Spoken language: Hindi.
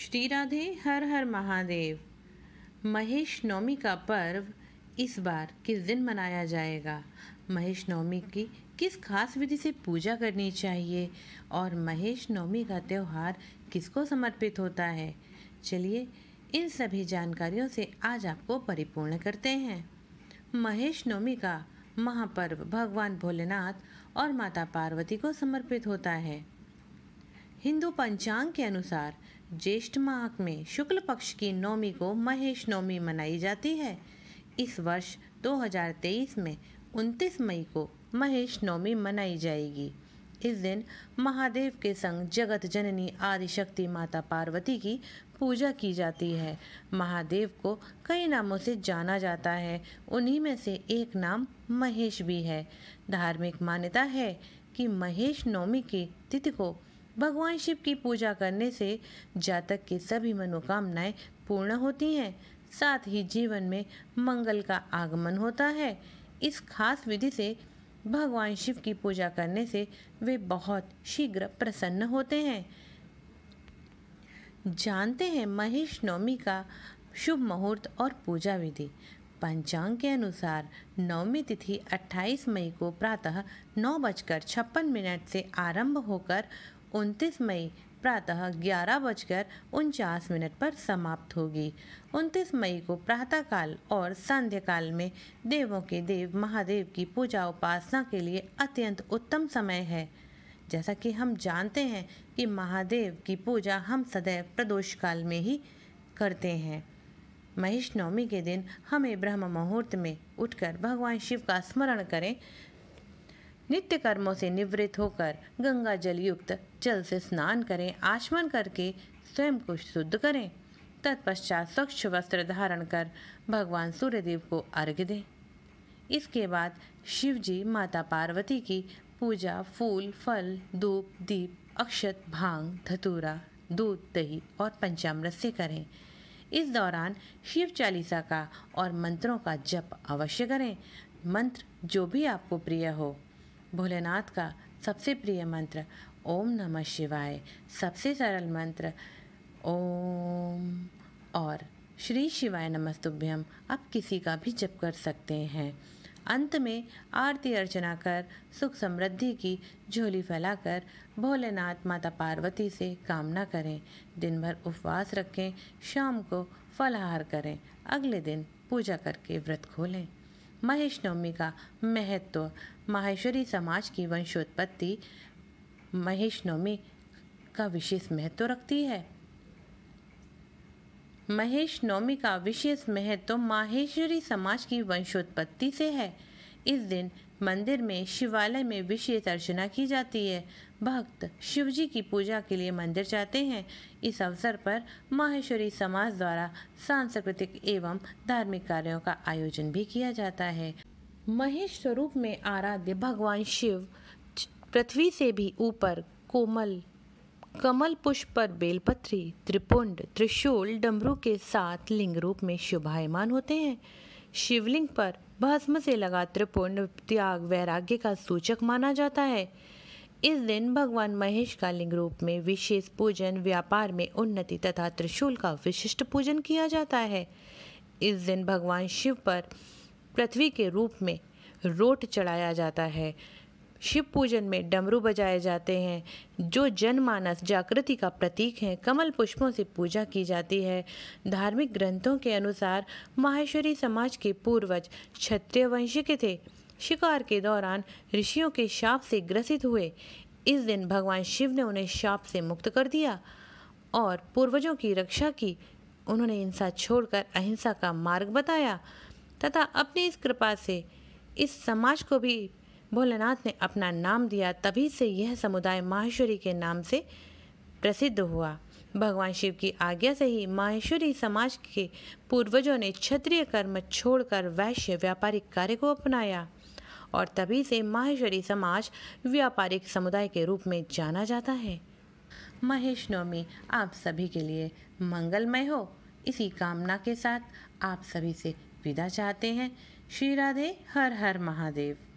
श्री राधे हर हर महादेव महेश नवमी का पर्व इस बार किस दिन मनाया जाएगा महेश नवमी की किस खास विधि से पूजा करनी चाहिए और महेश नवमी का त्यौहार किसको समर्पित होता है चलिए इन सभी जानकारियों से आज आपको परिपूर्ण करते हैं महेश नवमी का महापर्व भगवान भोलेनाथ और माता पार्वती को समर्पित होता है हिंदू पंचांग के अनुसार ज्येष्ठ माह में शुक्ल पक्ष की नवमी को महेश नवमी मनाई जाती है इस वर्ष 2023 में 29 मई को महेश नवमी मनाई जाएगी इस दिन महादेव के संग जगत जननी आदिशक्ति माता पार्वती की पूजा की जाती है महादेव को कई नामों से जाना जाता है उन्हीं में से एक नाम महेश भी है धार्मिक मान्यता है कि महेश नवमी की तिथि को भगवान शिव की पूजा करने से जातक की सभी मनोकामनाएं पूर्ण होती हैं साथ ही जीवन में मंगल का आगमन होता है इस खास विधि से भगवान शिव की पूजा करने से वे बहुत शीघ्र प्रसन्न होते हैं जानते हैं महेश नवमी का शुभ मुहूर्त और पूजा विधि पंचांग के अनुसार नवमी तिथि 28 मई को प्रातः नौ बजकर छप्पन मिनट से आरंभ होकर उनतीस मई प्रातः ग्यारह बजकर उनचास मिनट पर समाप्त होगी उनतीस मई को प्रातःकाल और संध्याकाल में देवों के देव महादेव की पूजा उपासना के लिए अत्यंत उत्तम समय है जैसा कि हम जानते हैं कि महादेव की पूजा हम सदैव प्रदोष काल में ही करते हैं महेश नवमी के दिन हमें ब्रह्म मुहूर्त में उठकर भगवान शिव का स्मरण करें नित्य कर्मों से निवृत्त होकर गंगा जल युक्त जल से स्नान करें आचमन करके स्वयं को शुद्ध करें तत्पश्चात स्वच्छ वस्त्र धारण कर भगवान सूर्यदेव को अर्घ्य दें इसके बाद शिव जी माता पार्वती की पूजा फूल फल धूप दीप अक्षत भांग धतूरा दूध दही और पंचामृत से करें इस दौरान शिव चालीसा का और मंत्रों का जप अवश्य करें मंत्र जो भी आपको प्रिय हो भोलेनाथ का सबसे प्रिय मंत्र ओम नमः शिवाय सबसे सरल मंत्र ओम और श्री शिवाय नमस्तुभ्यम आप किसी का भी जप कर सकते हैं अंत में आरती अर्चना कर सुख समृद्धि की झोली फैलाकर भोलेनाथ माता पार्वती से कामना करें दिन भर उपवास रखें शाम को फलाहार करें अगले दिन पूजा करके व्रत खोलें महेश नवमी का महत्व माहेश्वरी समाज की वंशोत्पत्ति महेश नवमी का विशेष महत्व रखती है महेश नवमी का विशेष महत्व माहेश्वरी समाज की वंशोत्पत्ति से है इस दिन मंदिर में शिवालय में विशेष अर्चना की जाती है भक्त शिवजी की पूजा के लिए मंदिर जाते हैं इस अवसर पर माहेश्वरी समाज द्वारा सांस्कृतिक एवं धार्मिक कार्यों का आयोजन भी किया जाता है महेश स्वरूप में आराध्य भगवान शिव पृथ्वी से भी ऊपर कोमल कमल पुष्प पर बेलपत्री त्रिपुंड त्रिशूल डमरू के साथ लिंग रूप में शुभायमान होते हैं शिवलिंग पर भस्म से लगा त्रिपुंड त्याग वैराग्य का सूचक माना जाता है इस दिन भगवान महेश का लिंग रूप में विशेष पूजन व्यापार में उन्नति तथा त्रिशूल का विशिष्ट पूजन किया जाता है इस दिन भगवान शिव पर पृथ्वी के रूप में रोट चढ़ाया जाता है शिव पूजन में डमरू बजाए जाते हैं जो जनमानस जागृति का प्रतीक हैं कमल पुष्पों से पूजा की जाती है धार्मिक ग्रंथों के अनुसार माहेश्वरी समाज के पूर्वज क्षत्रिय वंश के थे शिकार के दौरान ऋषियों के शाप से ग्रसित हुए इस दिन भगवान शिव ने उन्हें शाप से मुक्त कर दिया और पूर्वजों की रक्षा की उन्होंने हिंसा छोड़कर अहिंसा का मार्ग बताया तथा अपनी इस कृपा से इस समाज को भी भोलेनाथ ने अपना नाम दिया तभी से यह समुदाय माहेश्वरी के नाम से प्रसिद्ध हुआ भगवान शिव की आज्ञा से ही माहेश्वरी समाज के पूर्वजों ने क्षत्रिय कर्म छोड़कर वैश्य व्यापारिक कार्य को अपनाया और तभी से माहेश्वरी समाज व्यापारिक समुदाय के रूप में जाना जाता है महेश नवमी आप सभी के लिए मंगलमय हो इसी कामना के साथ आप सभी से विदा चाहते हैं श्री राधे हर हर महादेव